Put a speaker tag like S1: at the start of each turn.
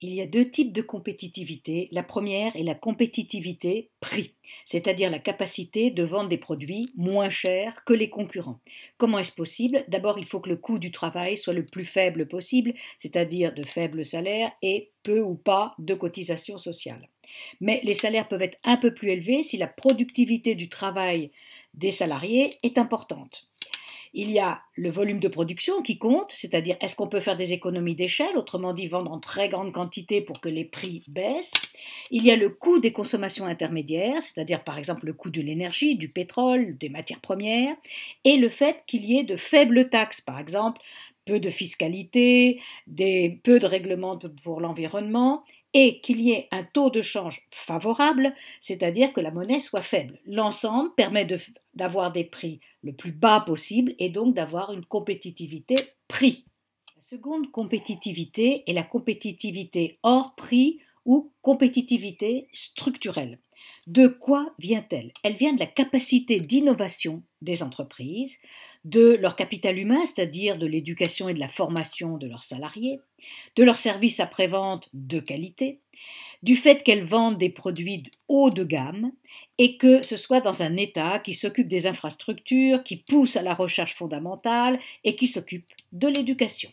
S1: Il y a deux types de
S2: compétitivité. La première est la compétitivité prix, c'est-à-dire la capacité de vendre des produits moins chers que les concurrents. Comment est-ce possible D'abord, il faut que le coût du travail soit le plus faible possible, c'est-à-dire de faibles salaires et peu ou pas de cotisations sociales. Mais les salaires peuvent être un peu plus élevés si la productivité du travail des salariés est importante. Il y a le volume de production qui compte, c'est-à-dire est-ce qu'on peut faire des économies d'échelle, autrement dit vendre en très grande quantité pour que les prix baissent. Il y a le coût des consommations intermédiaires, c'est-à-dire par exemple le coût de l'énergie, du pétrole, des matières premières, et le fait qu'il y ait de faibles taxes, par exemple peu de fiscalité, peu de règlements pour l'environnement, et qu'il y ait un taux de change favorable, c'est-à-dire que la monnaie soit faible. L'ensemble permet de, d'avoir des prix le plus bas possible et donc d'avoir une compétitivité prix. La seconde compétitivité est la compétitivité hors prix ou compétitivité structurelle. De quoi vient-elle Elle vient de la capacité d'innovation des entreprises, de leur capital humain, c'est-à-dire de l'éducation et de la formation de leurs salariés, de leurs services après-vente de qualité, du fait qu'elles vendent des produits haut de gamme et que ce soit dans un État qui s'occupe des infrastructures, qui pousse à la recherche fondamentale et qui s'occupe de
S1: l'éducation.